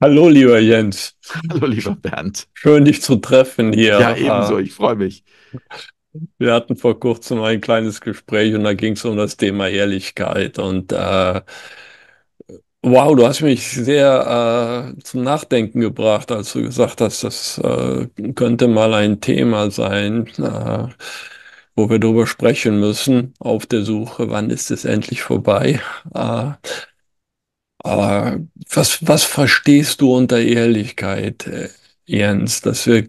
Hallo, lieber Jens. Hallo, lieber Bernd. Schön, dich zu treffen hier. Ja, ebenso. Ich freue mich. Wir hatten vor kurzem ein kleines Gespräch und da ging es um das Thema Ehrlichkeit. Und äh, wow, du hast mich sehr äh, zum Nachdenken gebracht, als du gesagt hast, das äh, könnte mal ein Thema sein, äh, wo wir drüber sprechen müssen, auf der Suche, wann ist es endlich vorbei. Äh, aber was, was verstehst du unter Ehrlichkeit, äh, Jens, dass wir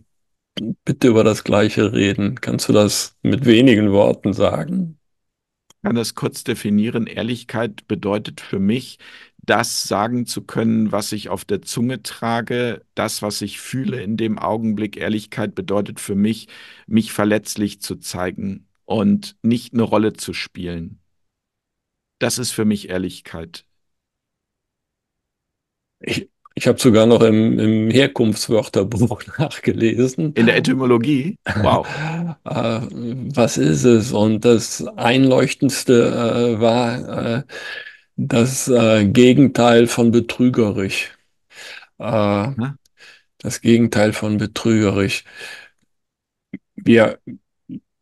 bitte über das Gleiche reden? Kannst du das mit wenigen Worten sagen? Ich kann das kurz definieren. Ehrlichkeit bedeutet für mich, das sagen zu können, was ich auf der Zunge trage, das, was ich fühle in dem Augenblick. Ehrlichkeit bedeutet für mich, mich verletzlich zu zeigen und nicht eine Rolle zu spielen. Das ist für mich Ehrlichkeit. Ich, ich habe sogar noch im, im Herkunftswörterbuch nachgelesen. In der Etymologie? Wow. Äh, was ist es? Und das Einleuchtendste äh, war äh, das äh, Gegenteil von betrügerisch. Äh, das Gegenteil von betrügerisch. Wir,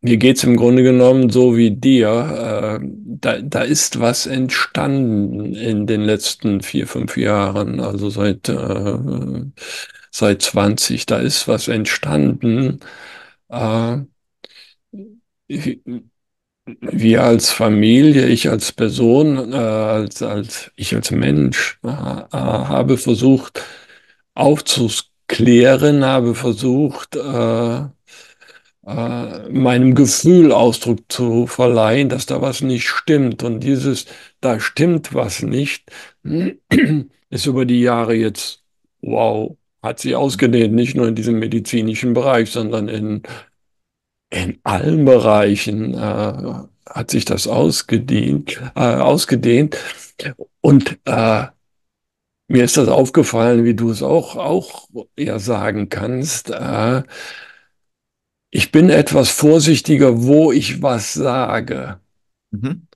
mir geht's im Grunde genommen so wie dir. Äh, da, da ist was entstanden in den letzten vier, fünf Jahren, also seit, äh, seit 20. Da ist was entstanden. Äh, wir als Familie, ich als Person, als, als ich als Mensch habe versucht aufzuklären, habe versucht, äh, äh, meinem Gefühl Ausdruck zu verleihen, dass da was nicht stimmt. Und dieses, da stimmt was nicht, ist über die Jahre jetzt, wow, hat sich ausgedehnt, nicht nur in diesem medizinischen Bereich, sondern in, in allen Bereichen äh, hat sich das ausgedehnt. Äh, ausgedehnt. Und äh, mir ist das aufgefallen, wie du es auch, auch eher sagen kannst. Äh, ich bin etwas vorsichtiger, wo ich was sage. Mhm.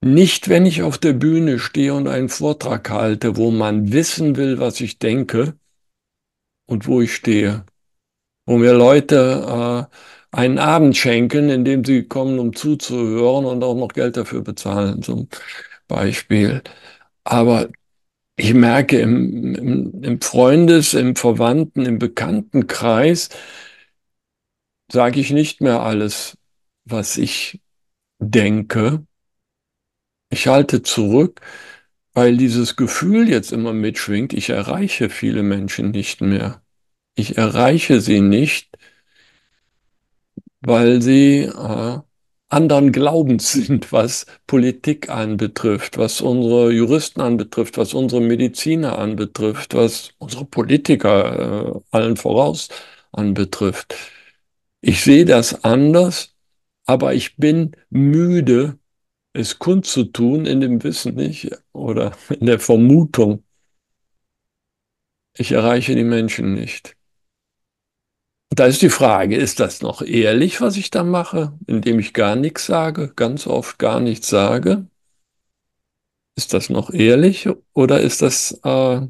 Nicht, wenn ich auf der Bühne stehe und einen Vortrag halte, wo man wissen will, was ich denke und wo ich stehe. Wo mir Leute äh, einen Abend schenken, indem sie kommen, um zuzuhören und auch noch Geld dafür bezahlen, zum Beispiel. Aber ich merke im, im, im Freundes-, im Verwandten-, im Bekanntenkreis, sage ich nicht mehr alles, was ich denke. Ich halte zurück, weil dieses Gefühl jetzt immer mitschwingt, ich erreiche viele Menschen nicht mehr. Ich erreiche sie nicht, weil sie äh, anderen Glaubens sind, was Politik anbetrifft, was unsere Juristen anbetrifft, was unsere Mediziner anbetrifft, was unsere Politiker äh, allen voraus anbetrifft. Ich sehe das anders, aber ich bin müde, es kundzutun in dem Wissen nicht oder in der Vermutung. Ich erreiche die Menschen nicht. Da ist die Frage, ist das noch ehrlich, was ich da mache, indem ich gar nichts sage, ganz oft gar nichts sage? Ist das noch ehrlich oder ist das, äh,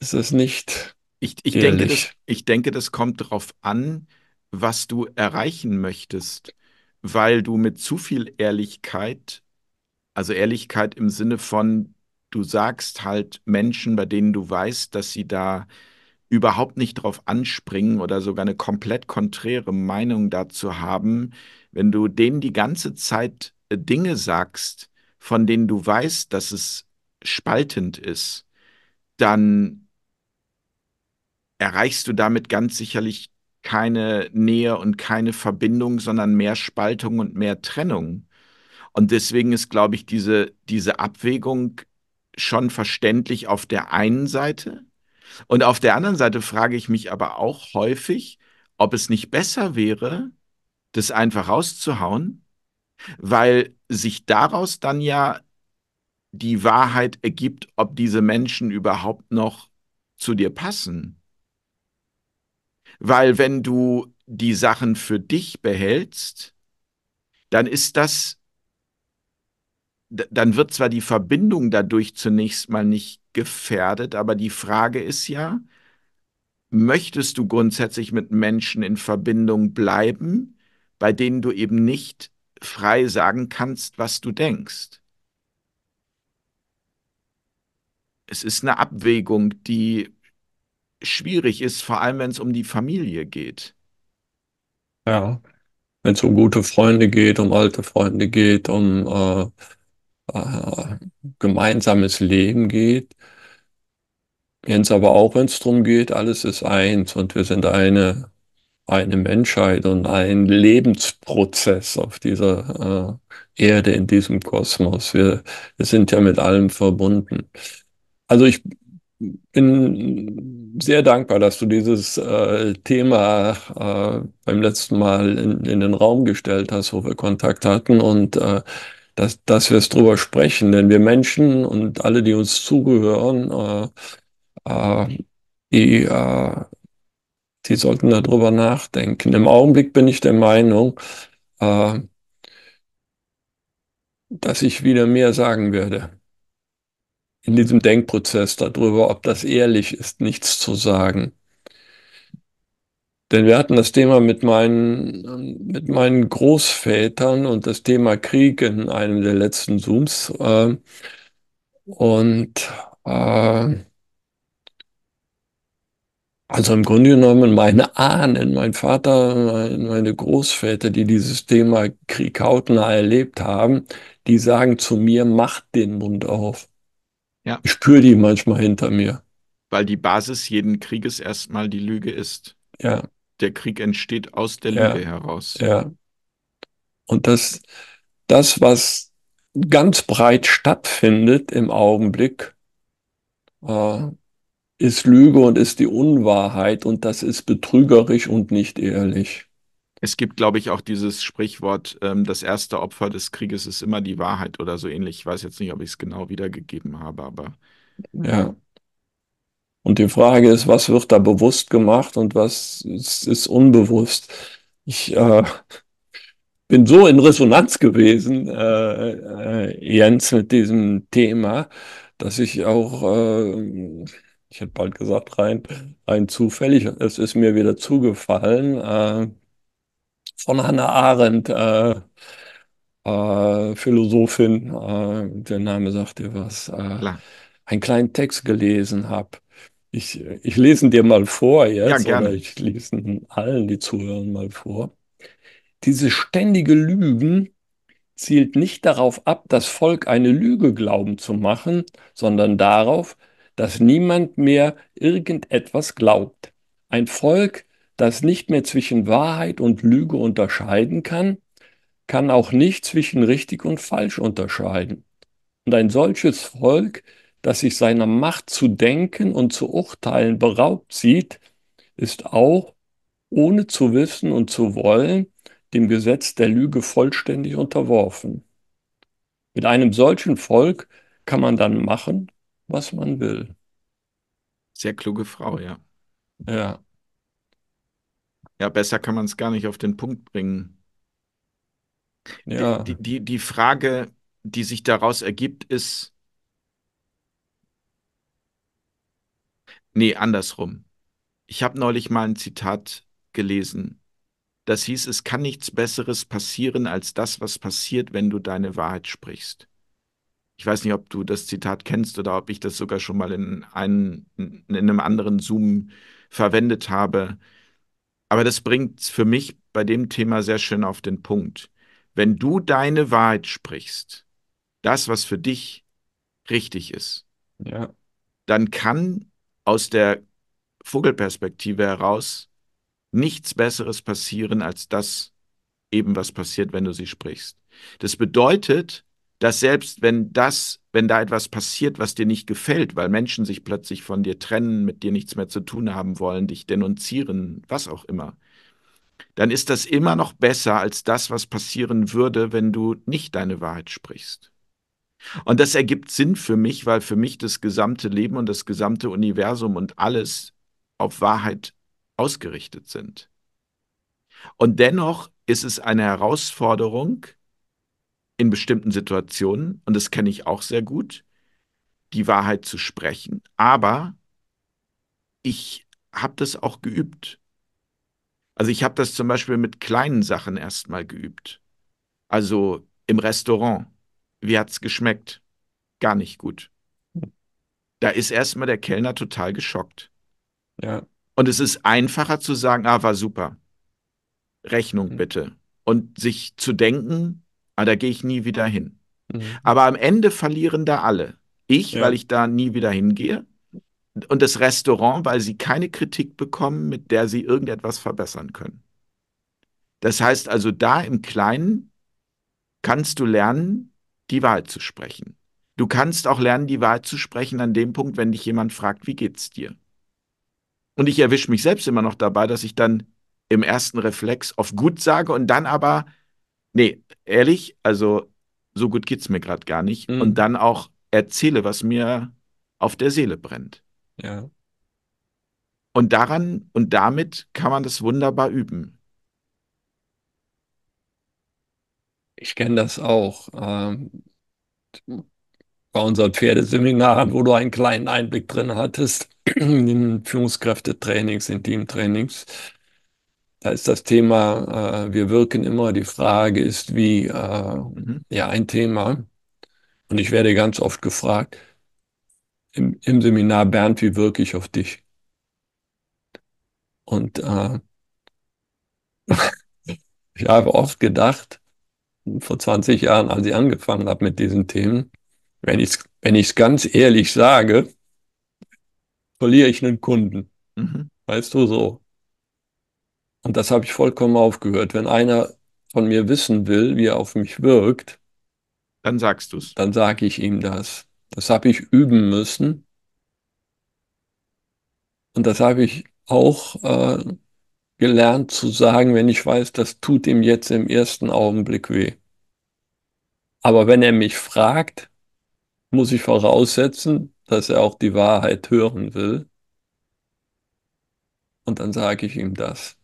ist das nicht ich, ich, denke, das, ich denke, das kommt darauf an, was du erreichen möchtest, weil du mit zu viel Ehrlichkeit, also Ehrlichkeit im Sinne von, du sagst halt Menschen, bei denen du weißt, dass sie da überhaupt nicht drauf anspringen oder sogar eine komplett konträre Meinung dazu haben, wenn du denen die ganze Zeit äh, Dinge sagst, von denen du weißt, dass es spaltend ist, dann erreichst du damit ganz sicherlich keine Nähe und keine Verbindung, sondern mehr Spaltung und mehr Trennung. Und deswegen ist, glaube ich, diese, diese Abwägung schon verständlich auf der einen Seite. Und auf der anderen Seite frage ich mich aber auch häufig, ob es nicht besser wäre, das einfach rauszuhauen, weil sich daraus dann ja die Wahrheit ergibt, ob diese Menschen überhaupt noch zu dir passen. Weil wenn du die Sachen für dich behältst, dann ist das, dann wird zwar die Verbindung dadurch zunächst mal nicht gefährdet, aber die Frage ist ja, möchtest du grundsätzlich mit Menschen in Verbindung bleiben, bei denen du eben nicht frei sagen kannst, was du denkst? Es ist eine Abwägung, die schwierig ist, vor allem wenn es um die Familie geht. Ja, wenn es um gute Freunde geht, um alte Freunde geht, um äh, äh, gemeinsames Leben geht. Wenn es aber auch, wenn es darum geht, alles ist eins und wir sind eine, eine Menschheit und ein Lebensprozess auf dieser äh, Erde, in diesem Kosmos. Wir, wir sind ja mit allem verbunden. Also ich bin sehr dankbar, dass du dieses äh, Thema äh, beim letzten Mal in, in, den Raum gestellt hast, wo wir Kontakt hatten und äh, dass, dass wir es drüber sprechen. Denn wir Menschen und alle, die uns zugehören, äh, äh, die, äh, die sollten darüber nachdenken. Im Augenblick bin ich der Meinung, dass ich wieder mehr sagen werde in diesem Denkprozess darüber, ob das ehrlich ist, nichts zu sagen. Denn wir hatten das Thema mit meinen, mit meinen Großvätern und das Thema Krieg in einem der letzten Zooms. Äh, und äh, also im Grunde genommen meine Ahnen, mein Vater, meine Großväter, die dieses Thema Krieg hautnah erlebt haben, die sagen zu mir, macht den Mund auf. Ja. Ich spüre die manchmal hinter mir. Weil die Basis jeden Krieges erstmal die Lüge ist. Ja. Der Krieg entsteht aus der Lüge ja. heraus. Ja. Und das, das, was ganz breit stattfindet im Augenblick, äh, ist Lüge und ist die Unwahrheit und das ist betrügerisch und nicht ehrlich es gibt, glaube ich, auch dieses Sprichwort, ähm, das erste Opfer des Krieges ist immer die Wahrheit oder so ähnlich. Ich weiß jetzt nicht, ob ich es genau wiedergegeben habe, aber. Ja. Und die Frage ist, was wird da bewusst gemacht und was ist, ist unbewusst? Ich äh, bin so in Resonanz gewesen, äh, äh, Jens, mit diesem Thema, dass ich auch äh, ich hätte bald gesagt, rein, rein zufällig. Es ist mir wieder zugefallen, äh, von Hannah Arendt, äh, äh, Philosophin, äh, der Name sagt dir was, äh, einen kleinen Text gelesen habe. Ich, ich lese ihn dir mal vor jetzt, ja, oder ich lese ihn allen, die zuhören, mal vor. Diese ständige Lügen zielt nicht darauf ab, das Volk eine Lüge glauben zu machen, sondern darauf, dass niemand mehr irgendetwas glaubt. Ein Volk, das nicht mehr zwischen Wahrheit und Lüge unterscheiden kann, kann auch nicht zwischen richtig und falsch unterscheiden. Und ein solches Volk, das sich seiner Macht zu denken und zu urteilen beraubt sieht, ist auch, ohne zu wissen und zu wollen, dem Gesetz der Lüge vollständig unterworfen. Mit einem solchen Volk kann man dann machen, was man will. Sehr kluge Frau, ja. Ja. Ja, besser kann man es gar nicht auf den Punkt bringen. Ja. Die, die, die Frage, die sich daraus ergibt, ist. Nee, andersrum. Ich habe neulich mal ein Zitat gelesen. Das hieß, es kann nichts Besseres passieren als das, was passiert, wenn du deine Wahrheit sprichst. Ich weiß nicht, ob du das Zitat kennst oder ob ich das sogar schon mal in, einen, in einem anderen Zoom verwendet habe. Aber das bringt für mich bei dem Thema sehr schön auf den Punkt. Wenn du deine Wahrheit sprichst, das, was für dich richtig ist, ja. dann kann aus der Vogelperspektive heraus nichts Besseres passieren als das eben, was passiert, wenn du sie sprichst. Das bedeutet, dass selbst wenn das, wenn da etwas passiert, was dir nicht gefällt, weil Menschen sich plötzlich von dir trennen, mit dir nichts mehr zu tun haben wollen, dich denunzieren, was auch immer, dann ist das immer noch besser als das, was passieren würde, wenn du nicht deine Wahrheit sprichst. Und das ergibt Sinn für mich, weil für mich das gesamte Leben und das gesamte Universum und alles auf Wahrheit ausgerichtet sind. Und dennoch ist es eine Herausforderung, in bestimmten Situationen, und das kenne ich auch sehr gut, die Wahrheit zu sprechen. Aber ich habe das auch geübt. Also ich habe das zum Beispiel mit kleinen Sachen erstmal geübt. Also im Restaurant. Wie hat es geschmeckt? Gar nicht gut. Da ist erstmal der Kellner total geschockt. Ja. Und es ist einfacher zu sagen, ah, war super. Rechnung mhm. bitte. Und sich zu denken, aber ah, da gehe ich nie wieder hin. Mhm. Aber am Ende verlieren da alle. Ich, ja. weil ich da nie wieder hingehe. Und das Restaurant, weil sie keine Kritik bekommen, mit der sie irgendetwas verbessern können. Das heißt also, da im Kleinen kannst du lernen, die Wahl zu sprechen. Du kannst auch lernen, die Wahl zu sprechen an dem Punkt, wenn dich jemand fragt, wie geht's dir? Und ich erwische mich selbst immer noch dabei, dass ich dann im ersten Reflex auf gut sage und dann aber nee, ehrlich, also so gut geht es mir gerade gar nicht. Mhm. Und dann auch erzähle, was mir auf der Seele brennt. Ja. Und daran und damit kann man das wunderbar üben. Ich kenne das auch. Ähm, bei unseren Pferdeseminaren, wo du einen kleinen Einblick drin hattest, in Führungskräftetrainings, in Teamtrainings, da ist das Thema, äh, wir wirken immer, die Frage ist wie, äh, mhm. ja, ein Thema. Und ich werde ganz oft gefragt im, im Seminar, Bernd, wie wirke ich auf dich? Und äh, ich habe oft gedacht, vor 20 Jahren, als ich angefangen habe mit diesen Themen, wenn ich es wenn ich's ganz ehrlich sage, verliere ich einen Kunden. Mhm. Weißt du so? Und das habe ich vollkommen aufgehört. Wenn einer von mir wissen will, wie er auf mich wirkt, dann sagst du es. Dann sage ich ihm das. Das habe ich üben müssen. Und das habe ich auch äh, gelernt zu sagen, wenn ich weiß, das tut ihm jetzt im ersten Augenblick weh. Aber wenn er mich fragt, muss ich voraussetzen, dass er auch die Wahrheit hören will. Und dann sage ich ihm das.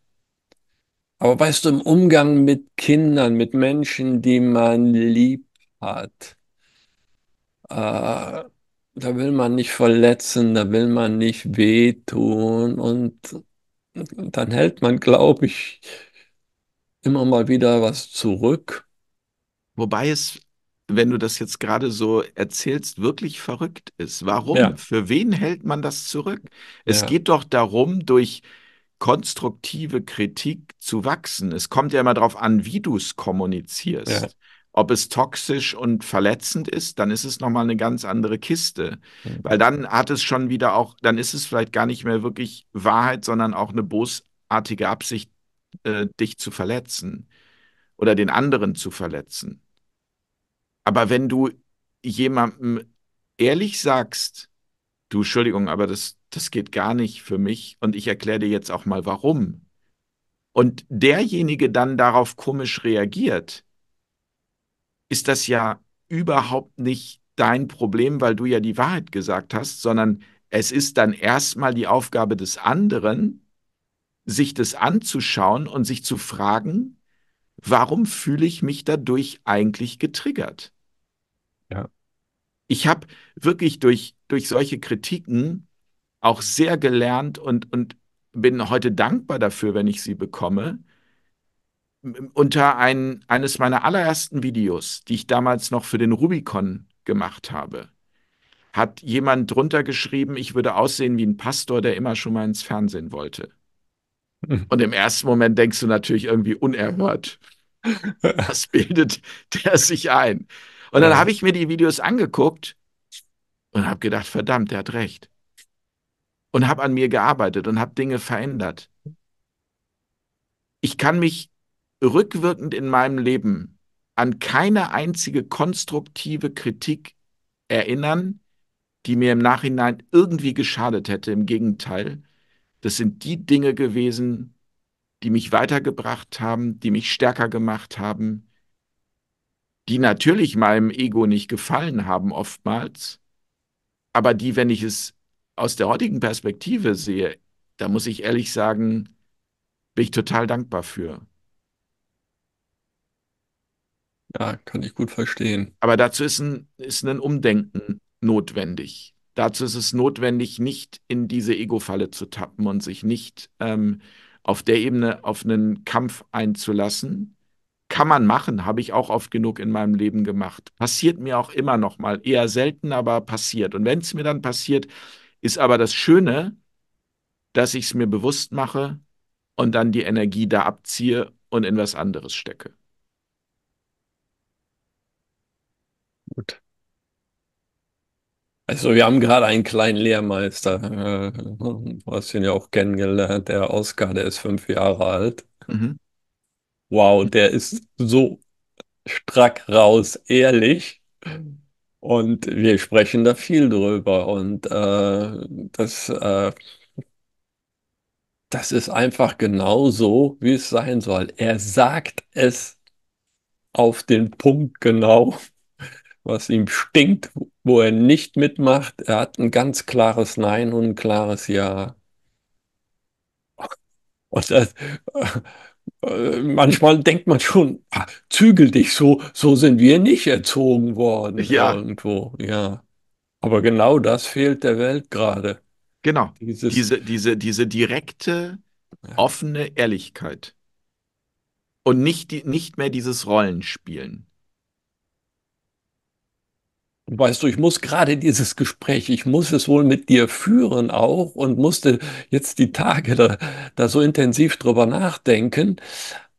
Aber weißt du, im Umgang mit Kindern, mit Menschen, die man lieb hat, äh, da will man nicht verletzen, da will man nicht wehtun und dann hält man, glaube ich, immer mal wieder was zurück. Wobei es, wenn du das jetzt gerade so erzählst, wirklich verrückt ist. Warum? Ja. Für wen hält man das zurück? Es ja. geht doch darum, durch konstruktive Kritik zu wachsen. Es kommt ja immer darauf an, wie du es kommunizierst. Ja. Ob es toxisch und verletzend ist, dann ist es nochmal eine ganz andere Kiste. Mhm. Weil dann hat es schon wieder auch, dann ist es vielleicht gar nicht mehr wirklich Wahrheit, sondern auch eine bosartige Absicht, äh, dich zu verletzen oder den anderen zu verletzen. Aber wenn du jemandem ehrlich sagst, du, Entschuldigung, aber das, das geht gar nicht für mich und ich erkläre dir jetzt auch mal warum. Und derjenige dann darauf komisch reagiert, ist das ja überhaupt nicht dein Problem, weil du ja die Wahrheit gesagt hast, sondern es ist dann erstmal die Aufgabe des anderen, sich das anzuschauen und sich zu fragen, warum fühle ich mich dadurch eigentlich getriggert? Ja. Ich habe wirklich durch, durch solche Kritiken auch sehr gelernt und, und bin heute dankbar dafür, wenn ich sie bekomme. Unter ein, eines meiner allerersten Videos, die ich damals noch für den Rubicon gemacht habe, hat jemand drunter geschrieben, ich würde aussehen wie ein Pastor, der immer schon mal ins Fernsehen wollte. Hm. Und im ersten Moment denkst du natürlich irgendwie unerhört. Was bildet der sich ein? Und dann habe ich mir die Videos angeguckt und habe gedacht, verdammt, der hat recht und habe an mir gearbeitet und habe Dinge verändert. Ich kann mich rückwirkend in meinem Leben an keine einzige konstruktive Kritik erinnern, die mir im Nachhinein irgendwie geschadet hätte. Im Gegenteil, das sind die Dinge gewesen, die mich weitergebracht haben, die mich stärker gemacht haben, die natürlich meinem Ego nicht gefallen haben oftmals, aber die, wenn ich es aus der heutigen Perspektive sehe, da muss ich ehrlich sagen, bin ich total dankbar für. Ja, kann ich gut verstehen. Aber dazu ist ein, ist ein Umdenken notwendig. Dazu ist es notwendig, nicht in diese Ego-Falle zu tappen und sich nicht ähm, auf der Ebene auf einen Kampf einzulassen. Kann man machen, habe ich auch oft genug in meinem Leben gemacht. Passiert mir auch immer noch mal, eher selten, aber passiert. Und wenn es mir dann passiert, ist aber das Schöne, dass ich es mir bewusst mache und dann die Energie da abziehe und in was anderes stecke. Gut. Also wir haben gerade einen kleinen Lehrmeister, äh, du hast ihn ja auch kennengelernt, der Oscar, der ist fünf Jahre alt. Mhm. Wow, der ist so strack raus, ehrlich. Und wir sprechen da viel drüber. Und äh, das, äh, das ist einfach genau so, wie es sein soll. Er sagt es auf den Punkt genau, was ihm stinkt, wo er nicht mitmacht. Er hat ein ganz klares Nein und ein klares Ja. Und das, äh, manchmal denkt man schon, ah, zügel dich, so, so sind wir nicht erzogen worden ja. irgendwo. Ja. Aber genau das fehlt der Welt gerade. Genau. Dieses, diese, diese, diese direkte, ja. offene Ehrlichkeit. Und nicht, nicht mehr dieses Rollenspielen. Weißt du, ich muss gerade dieses Gespräch, ich muss es wohl mit dir führen auch und musste jetzt die Tage da, da so intensiv drüber nachdenken,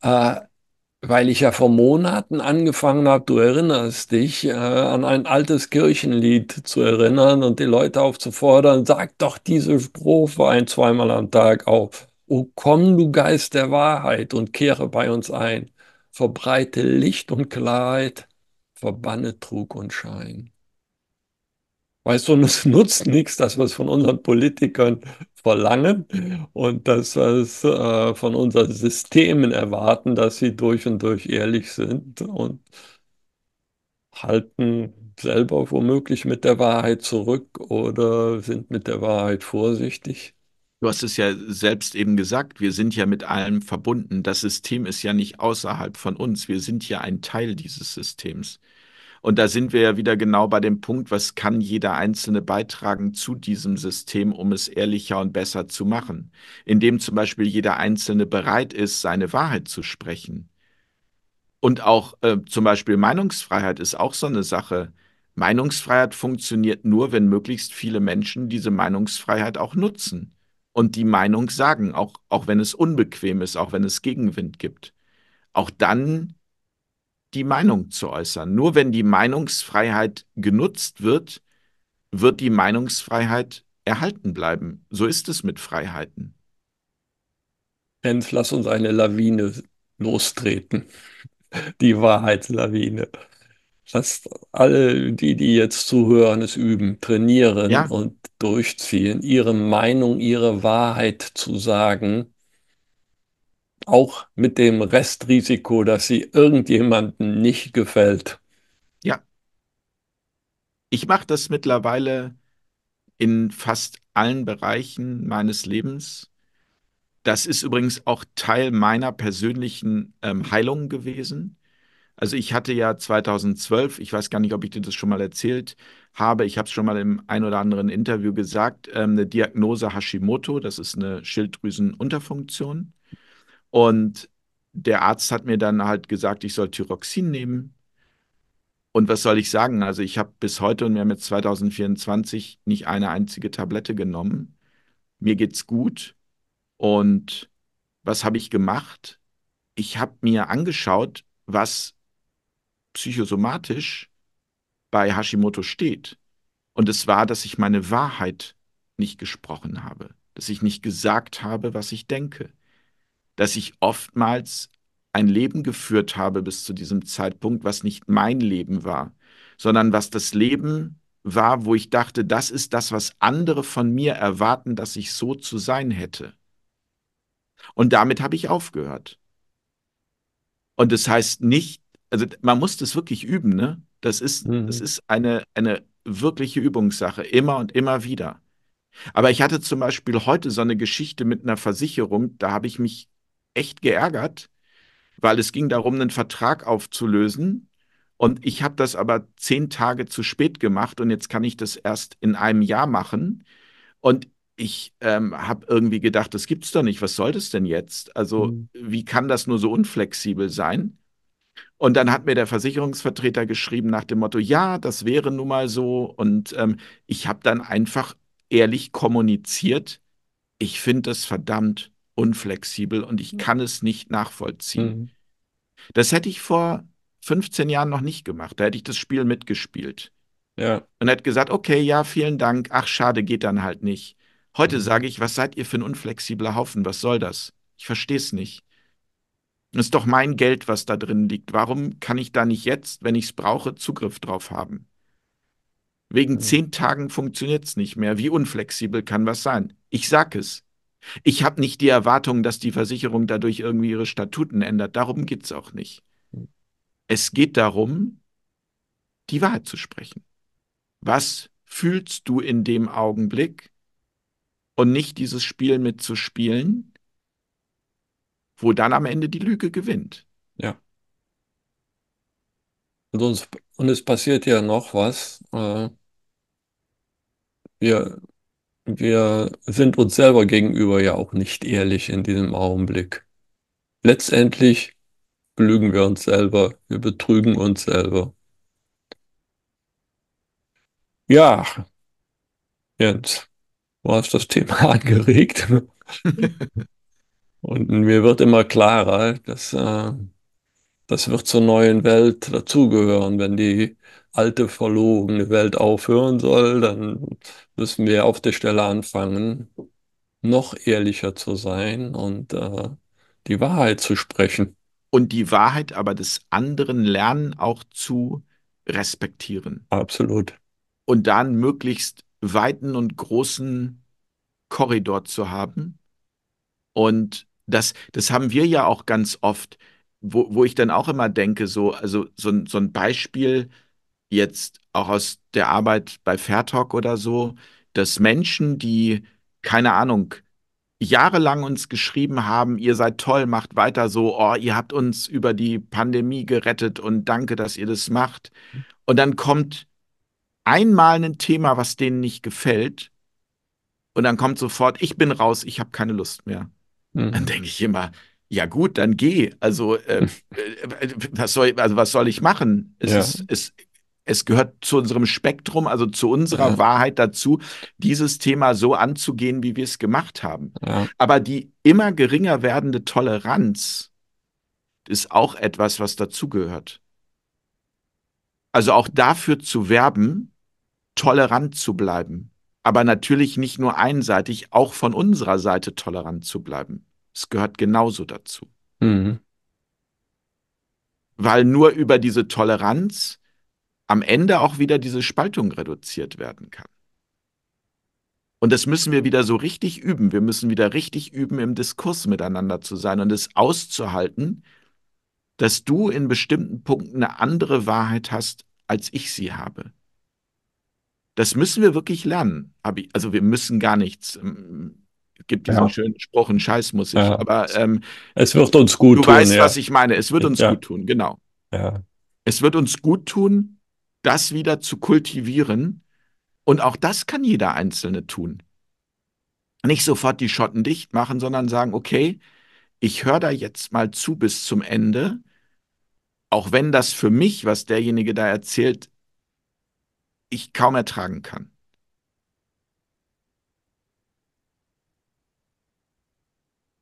äh, weil ich ja vor Monaten angefangen habe, du erinnerst dich, äh, an ein altes Kirchenlied zu erinnern und die Leute aufzufordern, sag doch diese Strophe ein, zweimal am Tag auf. O komm, du Geist der Wahrheit und kehre bei uns ein, verbreite Licht und Klarheit, verbanne Trug und Schein. Weißt du, es nutzt nichts, dass wir es von unseren Politikern verlangen und dass wir es äh, von unseren Systemen erwarten, dass sie durch und durch ehrlich sind und halten selber womöglich mit der Wahrheit zurück oder sind mit der Wahrheit vorsichtig. Du hast es ja selbst eben gesagt, wir sind ja mit allem verbunden. Das System ist ja nicht außerhalb von uns, wir sind ja ein Teil dieses Systems. Und da sind wir ja wieder genau bei dem Punkt, was kann jeder Einzelne beitragen zu diesem System, um es ehrlicher und besser zu machen, indem zum Beispiel jeder Einzelne bereit ist, seine Wahrheit zu sprechen. Und auch äh, zum Beispiel Meinungsfreiheit ist auch so eine Sache. Meinungsfreiheit funktioniert nur, wenn möglichst viele Menschen diese Meinungsfreiheit auch nutzen und die Meinung sagen, auch, auch wenn es unbequem ist, auch wenn es Gegenwind gibt. Auch dann die Meinung zu äußern. Nur wenn die Meinungsfreiheit genutzt wird, wird die Meinungsfreiheit erhalten bleiben. So ist es mit Freiheiten. Jens, lass uns eine Lawine lostreten. Die Wahrheitslawine. Lass alle, die, die jetzt zuhören, es üben, trainieren ja. und durchziehen, ihre Meinung, ihre Wahrheit zu sagen auch mit dem Restrisiko, dass sie irgendjemanden nicht gefällt. Ja. Ich mache das mittlerweile in fast allen Bereichen meines Lebens. Das ist übrigens auch Teil meiner persönlichen ähm, Heilung gewesen. Also ich hatte ja 2012, ich weiß gar nicht, ob ich dir das schon mal erzählt habe, ich habe es schon mal im ein oder anderen Interview gesagt, ähm, eine Diagnose Hashimoto, das ist eine Schilddrüsenunterfunktion. Und der Arzt hat mir dann halt gesagt, ich soll Thyroxin nehmen. Und was soll ich sagen? Also ich habe bis heute und mehr mit 2024 nicht eine einzige Tablette genommen. Mir geht's gut. Und was habe ich gemacht? Ich habe mir angeschaut, was psychosomatisch bei Hashimoto steht. Und es war, dass ich meine Wahrheit nicht gesprochen habe, dass ich nicht gesagt habe, was ich denke, dass ich oftmals ein Leben geführt habe bis zu diesem Zeitpunkt, was nicht mein Leben war, sondern was das Leben war, wo ich dachte, das ist das, was andere von mir erwarten, dass ich so zu sein hätte. Und damit habe ich aufgehört. Und das heißt nicht, also man muss das wirklich üben, ne? Das ist, mhm. das ist eine, eine wirkliche Übungssache, immer und immer wieder. Aber ich hatte zum Beispiel heute so eine Geschichte mit einer Versicherung, da habe ich mich echt geärgert, weil es ging darum, einen Vertrag aufzulösen. Und ich habe das aber zehn Tage zu spät gemacht und jetzt kann ich das erst in einem Jahr machen. Und ich ähm, habe irgendwie gedacht, das gibt's doch nicht. Was soll das denn jetzt? Also mhm. wie kann das nur so unflexibel sein? Und dann hat mir der Versicherungsvertreter geschrieben nach dem Motto, ja, das wäre nun mal so. Und ähm, ich habe dann einfach ehrlich kommuniziert, ich finde das verdammt unflexibel und ich mhm. kann es nicht nachvollziehen. Mhm. Das hätte ich vor 15 Jahren noch nicht gemacht. Da hätte ich das Spiel mitgespielt. Ja. Und hätte gesagt, okay, ja, vielen Dank. Ach, schade, geht dann halt nicht. Heute mhm. sage ich, was seid ihr für ein unflexibler Haufen? Was soll das? Ich verstehe es nicht. Das ist doch mein Geld, was da drin liegt. Warum kann ich da nicht jetzt, wenn ich es brauche, Zugriff drauf haben? Wegen mhm. zehn Tagen funktioniert es nicht mehr. Wie unflexibel kann was sein? Ich sag es. Ich habe nicht die Erwartung, dass die Versicherung dadurch irgendwie ihre Statuten ändert. Darum geht es auch nicht. Hm. Es geht darum, die Wahrheit zu sprechen. Was fühlst du in dem Augenblick und nicht dieses Spiel mitzuspielen, wo dann am Ende die Lüge gewinnt. Ja. Und, uns, und es passiert ja noch was. Äh, wir wir sind uns selber gegenüber ja auch nicht ehrlich in diesem Augenblick. Letztendlich belügen wir uns selber, wir betrügen uns selber. Ja, Jens, du hast das Thema angeregt. Und mir wird immer klarer, dass äh, das wird zur neuen Welt dazugehören, wenn die alte, verlogene Welt aufhören soll, dann müssen wir auf der Stelle anfangen, noch ehrlicher zu sein und äh, die Wahrheit zu sprechen. Und die Wahrheit aber des anderen lernen auch zu respektieren. Absolut. Und dann möglichst weiten und großen Korridor zu haben. Und das, das haben wir ja auch ganz oft, wo, wo ich dann auch immer denke, so, also so, so ein Beispiel, jetzt auch aus der Arbeit bei Fairtalk oder so, dass Menschen, die, keine Ahnung, jahrelang uns geschrieben haben, ihr seid toll, macht weiter so, oh, ihr habt uns über die Pandemie gerettet und danke, dass ihr das macht. Und dann kommt einmal ein Thema, was denen nicht gefällt, und dann kommt sofort, ich bin raus, ich habe keine Lust mehr. Mhm. Dann denke ich immer, ja gut, dann geh. Also, äh, äh, was, soll, also was soll ich machen? Es, ja. ist, es es gehört zu unserem Spektrum, also zu unserer ja. Wahrheit dazu, dieses Thema so anzugehen, wie wir es gemacht haben. Ja. Aber die immer geringer werdende Toleranz ist auch etwas, was dazugehört. Also auch dafür zu werben, tolerant zu bleiben. Aber natürlich nicht nur einseitig, auch von unserer Seite tolerant zu bleiben. Es gehört genauso dazu. Mhm. Weil nur über diese Toleranz am Ende auch wieder diese Spaltung reduziert werden kann. Und das müssen wir wieder so richtig üben. Wir müssen wieder richtig üben, im Diskurs miteinander zu sein und es auszuhalten, dass du in bestimmten Punkten eine andere Wahrheit hast, als ich sie habe. Das müssen wir wirklich lernen. Also wir müssen gar nichts. Ähm, es gibt diesen ja. schönen Spruch, einen Scheiß muss ich. Ja. Aber ähm, es wird uns gut du tun. Du weißt, ja. was ich meine. Es wird uns gut tun, genau. Es wird uns gut tun, das wieder zu kultivieren. Und auch das kann jeder Einzelne tun. Nicht sofort die Schotten dicht machen, sondern sagen, okay, ich höre da jetzt mal zu bis zum Ende, auch wenn das für mich, was derjenige da erzählt, ich kaum ertragen kann.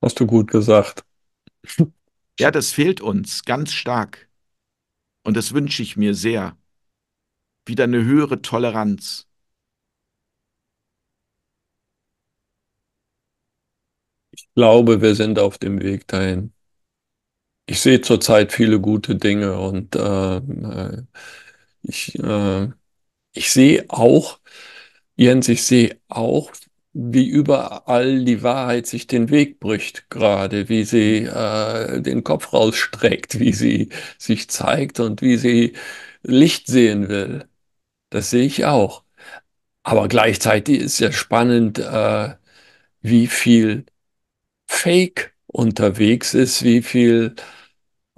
Hast du gut gesagt. Ja, das fehlt uns ganz stark. Und das wünsche ich mir sehr wieder eine höhere Toleranz. Ich glaube, wir sind auf dem Weg dahin. Ich sehe zurzeit viele gute Dinge und äh, ich, äh, ich sehe auch, Jens, ich sehe auch, wie überall die Wahrheit sich den Weg bricht gerade, wie sie äh, den Kopf rausstreckt, wie sie sich zeigt und wie sie Licht sehen will. Das sehe ich auch. Aber gleichzeitig ist ja spannend, äh, wie viel Fake unterwegs ist, wie viel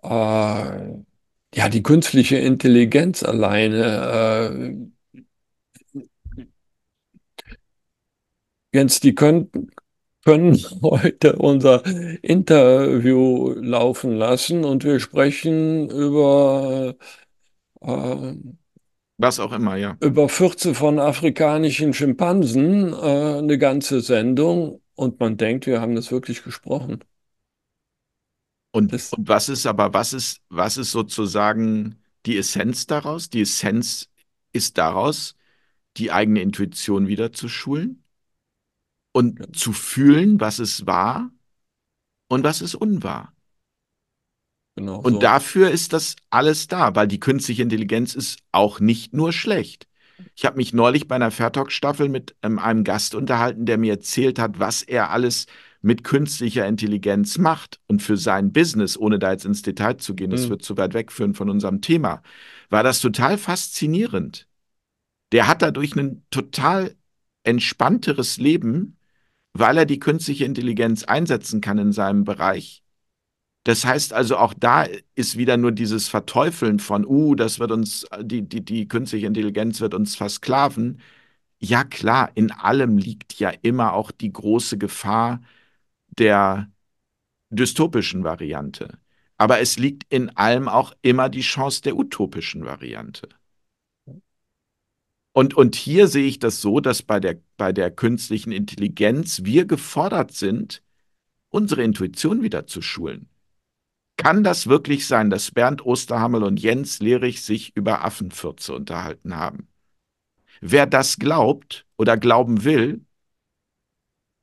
äh, ja die künstliche Intelligenz alleine. Äh, Jens, die können, können heute unser Interview laufen lassen und wir sprechen über äh, was auch immer, ja. Über 14 von afrikanischen Schimpansen, äh, eine ganze Sendung. Und man denkt, wir haben das wirklich gesprochen. Und, das, und was ist aber, was ist, was ist sozusagen die Essenz daraus? Die Essenz ist daraus, die eigene Intuition wieder zu schulen und ja. zu fühlen, was ist wahr und was ist unwahr. Genau, und so. dafür ist das alles da, weil die künstliche Intelligenz ist auch nicht nur schlecht. Ich habe mich neulich bei einer Fairtalk-Staffel mit ähm, einem Gast unterhalten, der mir erzählt hat, was er alles mit künstlicher Intelligenz macht und für sein Business, ohne da jetzt ins Detail zu gehen, mhm. das wird zu weit wegführen von unserem Thema, war das total faszinierend. Der hat dadurch ein total entspannteres Leben, weil er die künstliche Intelligenz einsetzen kann in seinem Bereich das heißt also, auch da ist wieder nur dieses Verteufeln von, uh, das wird uns, die, die, die künstliche Intelligenz wird uns versklaven. Ja, klar, in allem liegt ja immer auch die große Gefahr der dystopischen Variante. Aber es liegt in allem auch immer die Chance der utopischen Variante. Und, und hier sehe ich das so, dass bei der, bei der künstlichen Intelligenz wir gefordert sind, unsere Intuition wieder zu schulen. Kann das wirklich sein, dass Bernd Osterhammel und Jens Lehrich sich über Affenfürze unterhalten haben? Wer das glaubt oder glauben will,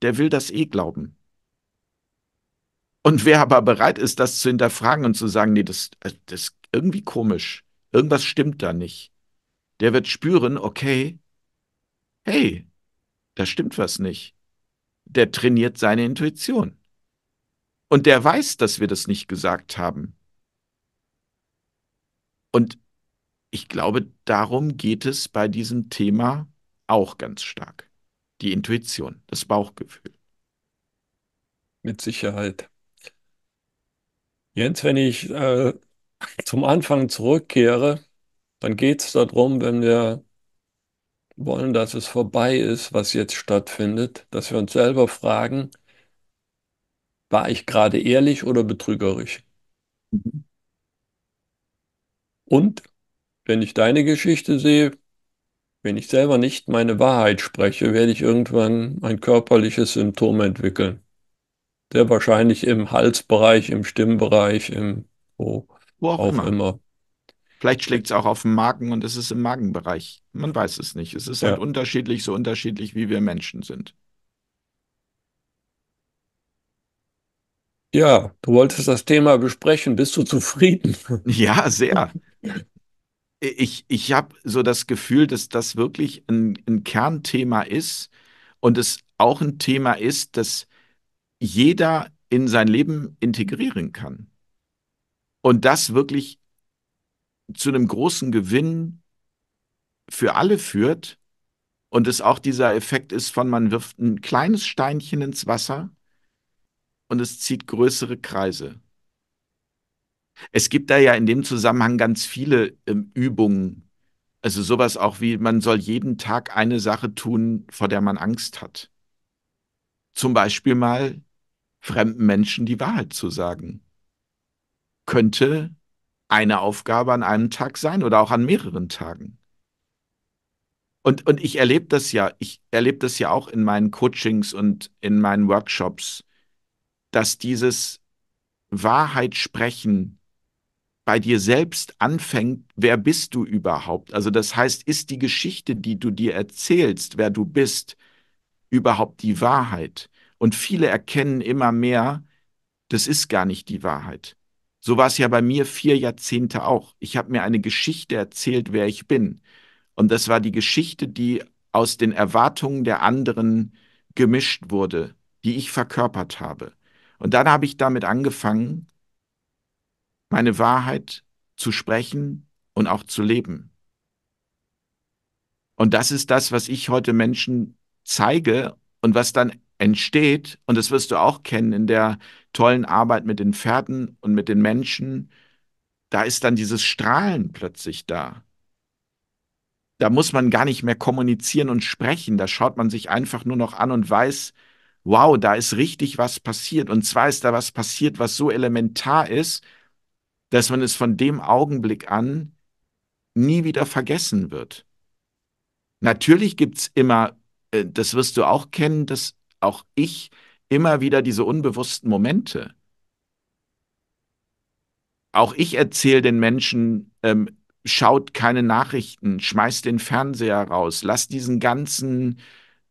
der will das eh glauben. Und wer aber bereit ist, das zu hinterfragen und zu sagen, nee, das, äh, das ist irgendwie komisch, irgendwas stimmt da nicht, der wird spüren, okay, hey, da stimmt was nicht. Der trainiert seine Intuition. Und der weiß, dass wir das nicht gesagt haben. Und ich glaube, darum geht es bei diesem Thema auch ganz stark. Die Intuition, das Bauchgefühl. Mit Sicherheit. Jens, wenn ich äh, zum Anfang zurückkehre, dann geht es darum, wenn wir wollen, dass es vorbei ist, was jetzt stattfindet, dass wir uns selber fragen, war ich gerade ehrlich oder betrügerisch? Mhm. Und wenn ich deine Geschichte sehe, wenn ich selber nicht meine Wahrheit spreche, werde ich irgendwann ein körperliches Symptom entwickeln. Sehr wahrscheinlich im Halsbereich, im Stimmbereich, im wo, wo auch, auch, immer. immer. Vielleicht schlägt es auch auf den Magen und es ist im Magenbereich. Man weiß es nicht. Es ist ja. halt unterschiedlich, so unterschiedlich, wie wir Menschen sind. Ja, du wolltest das Thema besprechen. Bist du zufrieden? Ja, sehr. Ich, ich habe so das Gefühl, dass das wirklich ein, ein Kernthema ist und es auch ein Thema ist, das jeder in sein Leben integrieren kann. Und das wirklich zu einem großen Gewinn für alle führt und es auch dieser Effekt ist von, man wirft ein kleines Steinchen ins Wasser und es zieht größere Kreise. Es gibt da ja in dem Zusammenhang ganz viele ähm, Übungen. Also sowas auch wie, man soll jeden Tag eine Sache tun, vor der man Angst hat. Zum Beispiel mal fremden Menschen die Wahrheit zu sagen. Könnte eine Aufgabe an einem Tag sein oder auch an mehreren Tagen. Und, und ich erlebe das ja, ich erlebe das ja auch in meinen Coachings und in meinen Workshops, dass dieses Wahrheit sprechen bei dir selbst anfängt, wer bist du überhaupt? Also das heißt, ist die Geschichte, die du dir erzählst, wer du bist, überhaupt die Wahrheit? Und viele erkennen immer mehr, das ist gar nicht die Wahrheit. So war es ja bei mir vier Jahrzehnte auch. Ich habe mir eine Geschichte erzählt, wer ich bin. Und das war die Geschichte, die aus den Erwartungen der anderen gemischt wurde, die ich verkörpert habe. Und dann habe ich damit angefangen, meine Wahrheit zu sprechen und auch zu leben. Und das ist das, was ich heute Menschen zeige und was dann entsteht, und das wirst du auch kennen in der tollen Arbeit mit den Pferden und mit den Menschen, da ist dann dieses Strahlen plötzlich da. Da muss man gar nicht mehr kommunizieren und sprechen, da schaut man sich einfach nur noch an und weiß, wow, da ist richtig was passiert. Und zwar ist da was passiert, was so elementar ist, dass man es von dem Augenblick an nie wieder vergessen wird. Natürlich gibt es immer, äh, das wirst du auch kennen, dass auch ich immer wieder diese unbewussten Momente. Auch ich erzähle den Menschen, ähm, schaut keine Nachrichten, schmeißt den Fernseher raus, lass diesen ganzen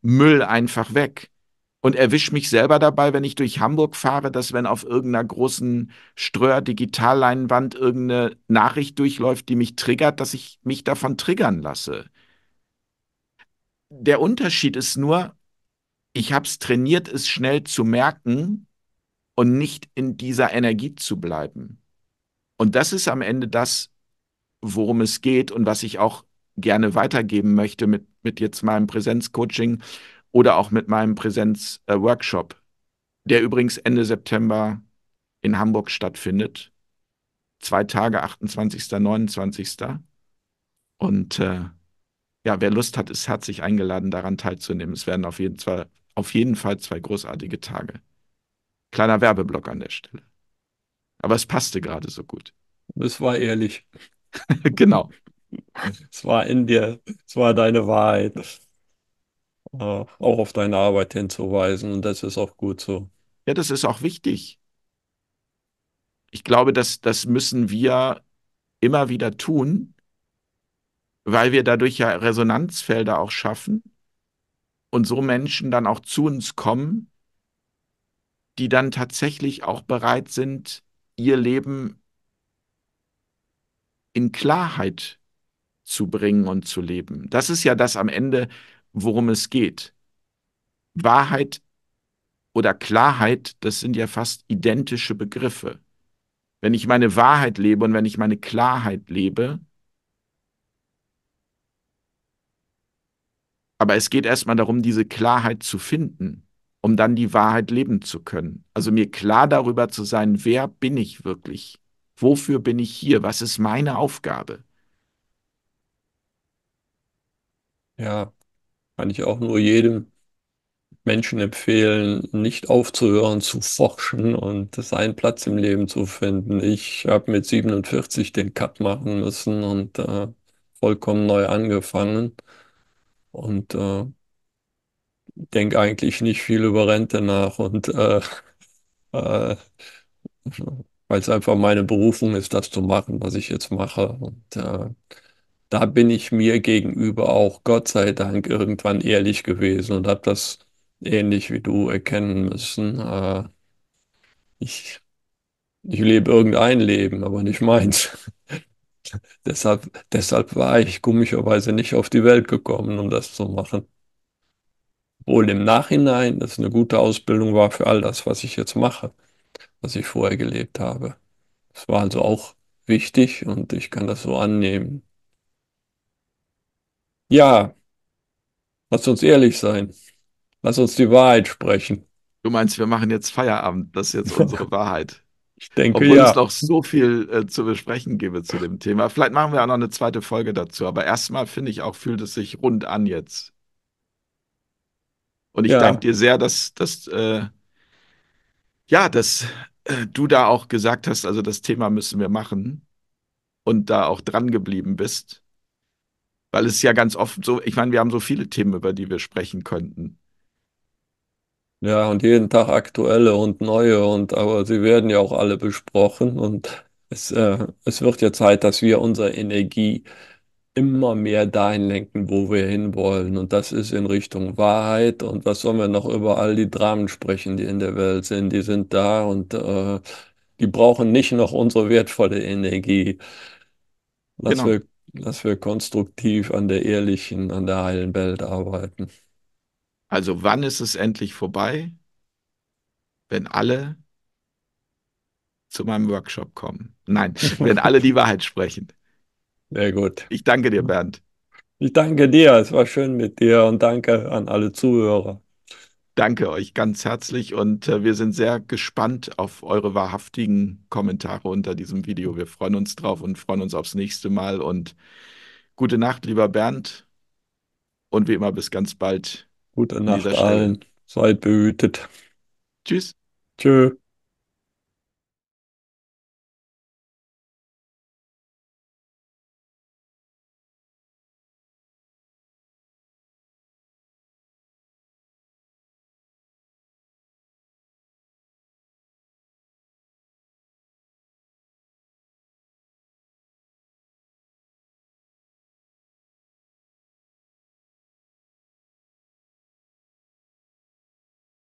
Müll einfach weg und erwische mich selber dabei, wenn ich durch Hamburg fahre, dass wenn auf irgendeiner großen Ströer-Digitalleinwand irgendeine Nachricht durchläuft, die mich triggert, dass ich mich davon triggern lasse. Der Unterschied ist nur, ich habe es trainiert, es schnell zu merken und nicht in dieser Energie zu bleiben. Und das ist am Ende das, worum es geht und was ich auch gerne weitergeben möchte mit, mit jetzt meinem Präsenzcoaching oder auch mit meinem Präsenz-Workshop, äh, der übrigens Ende September in Hamburg stattfindet. Zwei Tage, 28., 29. Und äh, ja, wer Lust hat, ist herzlich eingeladen, daran teilzunehmen. Es werden auf jeden, Fall, auf jeden Fall zwei großartige Tage. Kleiner Werbeblock an der Stelle. Aber es passte gerade so gut. Es war ehrlich. genau. Es war in dir, es war deine Wahrheit. Äh, auch auf deine Arbeit hinzuweisen. Und das ist auch gut so. Ja, das ist auch wichtig. Ich glaube, das, das müssen wir immer wieder tun, weil wir dadurch ja Resonanzfelder auch schaffen und so Menschen dann auch zu uns kommen, die dann tatsächlich auch bereit sind, ihr Leben in Klarheit zu bringen und zu leben. Das ist ja das am Ende, worum es geht. Wahrheit oder Klarheit, das sind ja fast identische Begriffe. Wenn ich meine Wahrheit lebe und wenn ich meine Klarheit lebe, aber es geht erstmal darum, diese Klarheit zu finden, um dann die Wahrheit leben zu können. Also mir klar darüber zu sein, wer bin ich wirklich? Wofür bin ich hier? Was ist meine Aufgabe? Ja, kann ich auch nur jedem Menschen empfehlen, nicht aufzuhören zu forschen und seinen Platz im Leben zu finden. Ich habe mit 47 den Cut machen müssen und äh, vollkommen neu angefangen und äh, denke eigentlich nicht viel über Rente nach und äh, äh weil es einfach meine Berufung ist, das zu machen, was ich jetzt mache. Und äh, da bin ich mir gegenüber auch Gott sei Dank irgendwann ehrlich gewesen und habe das ähnlich wie du erkennen müssen. Äh, ich, ich lebe irgendein Leben, aber nicht meins. deshalb, deshalb war ich komischerweise nicht auf die Welt gekommen, um das zu machen. Obwohl im Nachhinein das eine gute Ausbildung war für all das, was ich jetzt mache, was ich vorher gelebt habe. Es war also auch wichtig und ich kann das so annehmen. Ja, lass uns ehrlich sein. Lass uns die Wahrheit sprechen. Du meinst, wir machen jetzt Feierabend. Das ist jetzt unsere Wahrheit. Ich denke, Obwohl ja. es noch so viel äh, zu besprechen gäbe zu dem Thema. Vielleicht machen wir auch noch eine zweite Folge dazu. Aber erstmal finde ich auch, fühlt es sich rund an jetzt. Und ich ja. danke dir sehr, dass, dass, äh, ja, dass äh, du da auch gesagt hast, also das Thema müssen wir machen und da auch dran geblieben bist. Weil es ja ganz oft so, ich meine, wir haben so viele Themen, über die wir sprechen könnten. Ja, und jeden Tag aktuelle und neue und aber sie werden ja auch alle besprochen und es, äh, es wird ja Zeit, dass wir unsere Energie immer mehr dahin lenken, wo wir hinwollen. Und das ist in Richtung Wahrheit. Und was sollen wir noch über all die Dramen sprechen, die in der Welt sind? Die sind da und äh, die brauchen nicht noch unsere wertvolle Energie. Lass genau. wir dass wir konstruktiv an der ehrlichen, an der heilen Welt arbeiten. Also wann ist es endlich vorbei? Wenn alle zu meinem Workshop kommen. Nein, wenn alle die Wahrheit sprechen. Sehr gut. Ich danke dir, Bernd. Ich danke dir. Es war schön mit dir und danke an alle Zuhörer danke euch ganz herzlich und äh, wir sind sehr gespannt auf eure wahrhaftigen Kommentare unter diesem Video. Wir freuen uns drauf und freuen uns aufs nächste Mal und gute Nacht, lieber Bernd. Und wie immer bis ganz bald. Gute Nacht allen. Seid behütet. Tschüss. Tschö.